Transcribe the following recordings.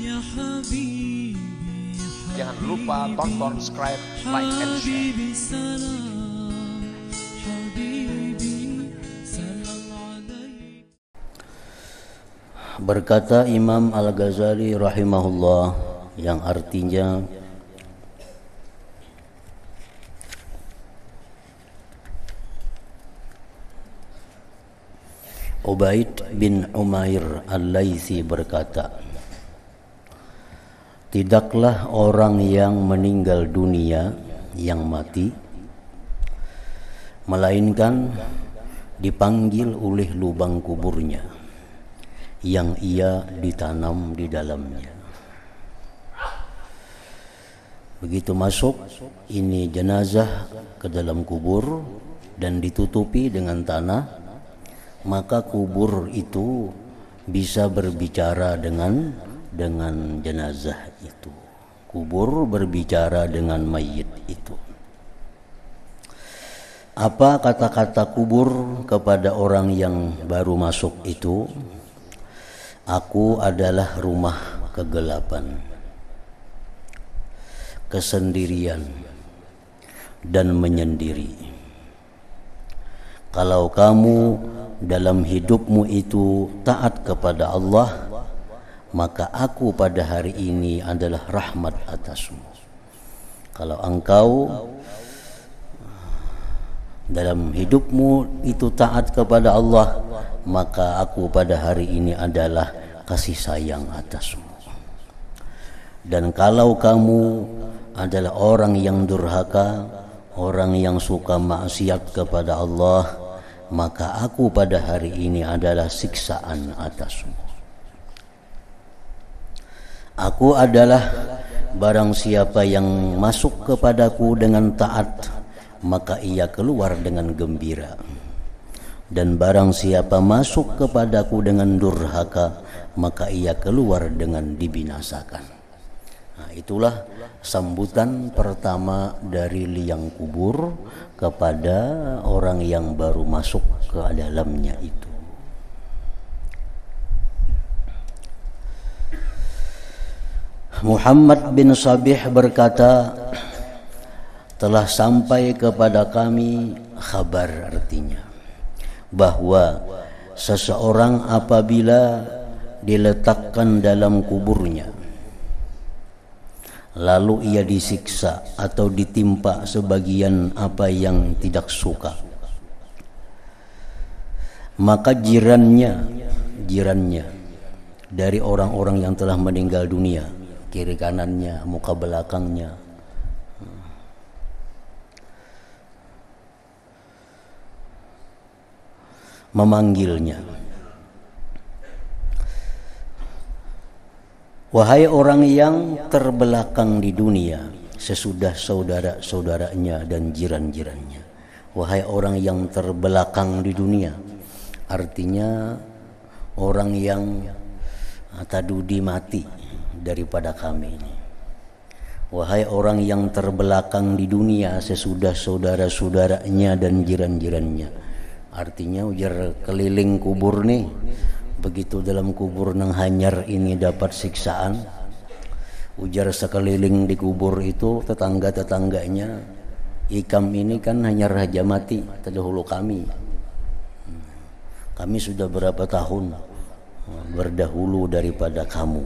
Ya Jangan lupa tonton, subscribe, like, and share. Berkata Imam Al-Ghazali rahimahullah yang artinya Ubaid bin Umair Al-Laisi berkata, Tidaklah orang yang meninggal dunia yang mati melainkan dipanggil oleh lubang kuburnya yang ia ditanam di dalamnya. Begitu masuk, ini jenazah ke dalam kubur dan ditutupi dengan tanah, maka kubur itu bisa berbicara dengan dengan jenazah itu. Kubur berbicara dengan mayit itu. Apa kata-kata kubur kepada orang yang baru masuk itu? Aku adalah rumah kegelapan, kesendirian, dan menyendiri. Kalau kamu dalam hidupmu itu taat kepada Allah, maka aku pada hari ini adalah rahmat atasmu. Kalau engkau dalam hidupmu itu taat kepada Allah, maka aku pada hari ini adalah kasih sayang atasmu. Dan kalau kamu adalah orang yang durhaka, orang yang suka maksiat kepada Allah, maka aku pada hari ini adalah siksaan atasmu. Aku adalah barang siapa yang masuk kepadaku dengan taat, maka ia keluar dengan gembira. Dan barang siapa masuk kepadaku dengan durhaka, maka ia keluar dengan dibinasakan. Nah, itulah sambutan pertama dari liang kubur kepada orang yang baru masuk ke dalamnya itu. Muhammad bin Sabih berkata, telah sampai kepada kami kabar artinya bahwa seseorang apabila diletakkan dalam kuburnya lalu ia disiksa atau ditimpa sebagian apa yang tidak suka maka jirannya jirannya dari orang-orang yang telah meninggal dunia kiri kanannya, muka belakangnya. Memanggilnya. Wahai orang yang terbelakang di dunia sesudah saudara-saudaranya dan jiran-jirannya. Wahai orang yang terbelakang di dunia. Artinya orang yang ah, tadudi mati daripada kami ini. Wahai orang yang terbelakang di dunia sesudah saudara-saudaranya dan jiran-jirannya. Artinya ujar keliling kubur nih. Begitu dalam kubur nang hanyar ini dapat siksaan. Ujar sekeliling di kubur itu tetangga-tetangganya. Ikam ini kan hanya raja mati terdahulu kami. Hmm. Kami sudah berapa tahun hmm, berdahulu daripada kamu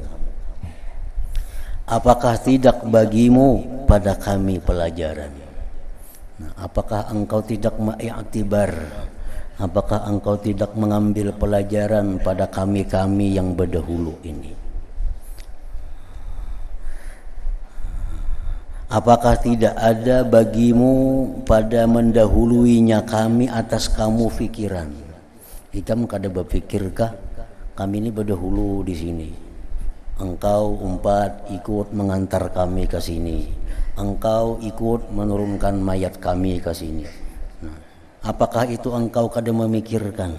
apakah tidak bagimu pada kami pelajaran nah, apakah engkau tidak mengiktibar apakah engkau tidak mengambil pelajaran pada kami-kami yang berdahulu ini Apakah tidak ada bagimu pada mendahuluinya kami atas kamu fikiran? Kita kada berpikirkah kami ini berdahulu di sini? Engkau umpat ikut mengantar kami ke sini. Engkau ikut menurunkan mayat kami ke sini. Nah, apakah itu engkau kadang memikirkan?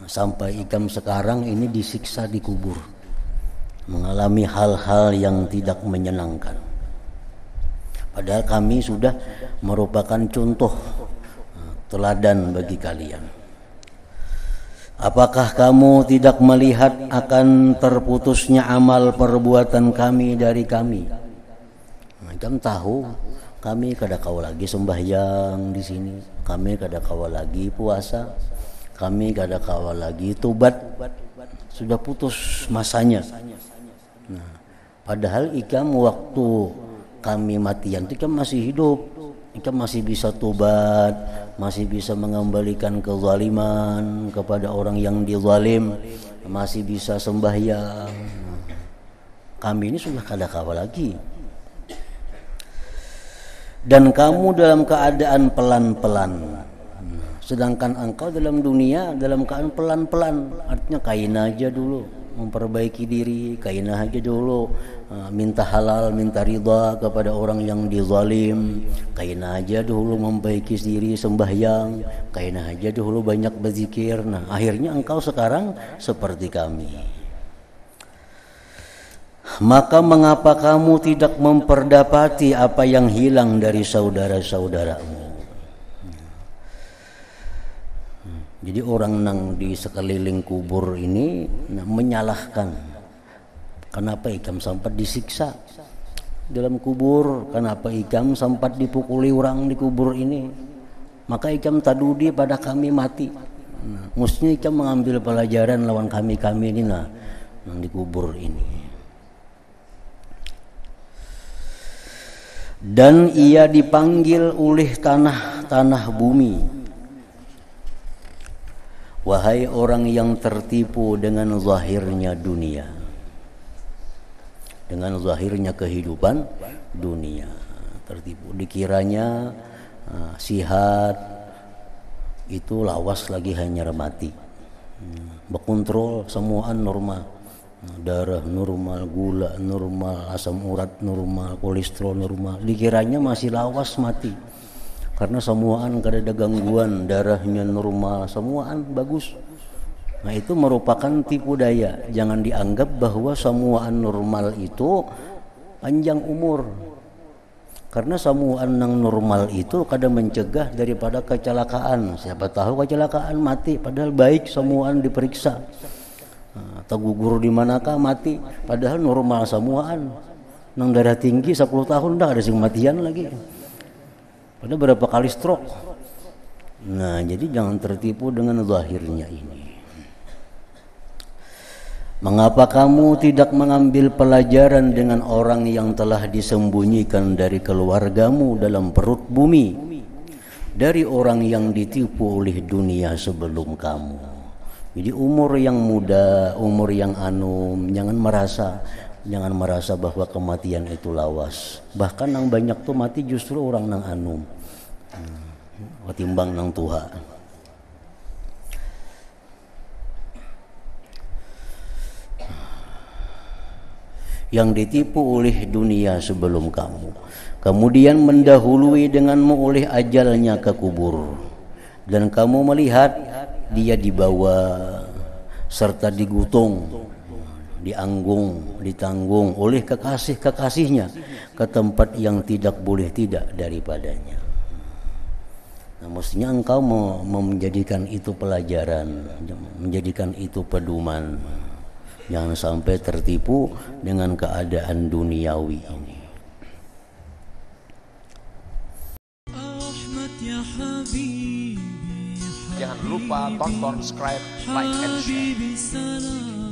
Nah, sampai ikam sekarang ini disiksa dikubur. Mengalami hal-hal yang tidak menyenangkan. Padahal kami sudah merupakan contoh nah, teladan bagi kalian. Apakah kamu tidak melihat akan terputusnya amal perbuatan kami dari kami? Macam tahu kami kada kau lagi sembahyang di sini, kami kada kau lagi puasa, kami kada kau lagi tubat. Sudah putus masanya. Nah, padahal ikam waktu kami matian itu kan masih hidup. Engkau masih bisa tobat, masih bisa mengembalikan kezaliman kepada orang yang dizalim, masih bisa sembahyang. Kami ini sudah kada kawa lagi. Dan kamu dalam keadaan pelan-pelan. Sedangkan engkau dalam dunia dalam keadaan pelan-pelan, artinya kain aja dulu memperbaiki diri kainah aja dulu eh, minta halal minta ridha kepada orang yang dizalim kainah aja dulu memperbaiki diri sembahyang kainah aja dulu banyak berzikir nah akhirnya engkau sekarang seperti kami maka mengapa kamu tidak memperdapati apa yang hilang dari saudara-saudaramu Jadi orang nang di sekeliling kubur ini nah, menyalahkan kenapa ikam sempat disiksa dalam kubur, kenapa ikam sempat dipukuli orang di kubur ini. Maka ikam tadudi pada kami mati. Nah, mestinya ikam mengambil pelajaran lawan kami-kami ini nah, yang di kubur ini. Dan ia dipanggil oleh tanah-tanah bumi Wahai orang yang tertipu dengan zahirnya dunia Dengan zahirnya kehidupan dunia Tertipu dikiranya uh, sihat itu lawas lagi hanya remati hmm, Bekontrol semua norma hmm, darah normal, gula normal, asam urat normal, kolesterol normal. Dikiranya masih lawas mati karena semuaan kada ada gangguan darahnya normal semuaan bagus nah itu merupakan tipu daya jangan dianggap bahwa semuaan normal itu panjang umur karena semuaan yang normal itu kada mencegah daripada kecelakaan siapa tahu kecelakaan mati padahal baik semuaan diperiksa atau nah, gugur di manakah mati padahal normal semuaan nang darah tinggi 10 tahun dah ada sing matian lagi pada berapa kali stroke. Nah, jadi jangan tertipu dengan zahirnya ini. Mengapa kamu tidak mengambil pelajaran dengan orang yang telah disembunyikan dari keluargamu dalam perut bumi? Dari orang yang ditipu oleh dunia sebelum kamu. Jadi umur yang muda, umur yang anum, jangan merasa jangan merasa bahwa kematian itu lawas bahkan yang banyak tuh mati justru orang nang anum hmm, ketimbang nang tuha yang ditipu oleh dunia sebelum kamu kemudian mendahului denganmu oleh ajalnya ke kubur dan kamu melihat dia dibawa serta digutung dianggung, ditanggung oleh kekasih-kekasihnya ke tempat yang tidak boleh tidak daripadanya. Nah, mestinya engkau mau menjadikan itu pelajaran, menjadikan itu pedoman. Jangan sampai tertipu dengan keadaan duniawi ini. Ya Jangan lupa tonton, subscribe, like, and share.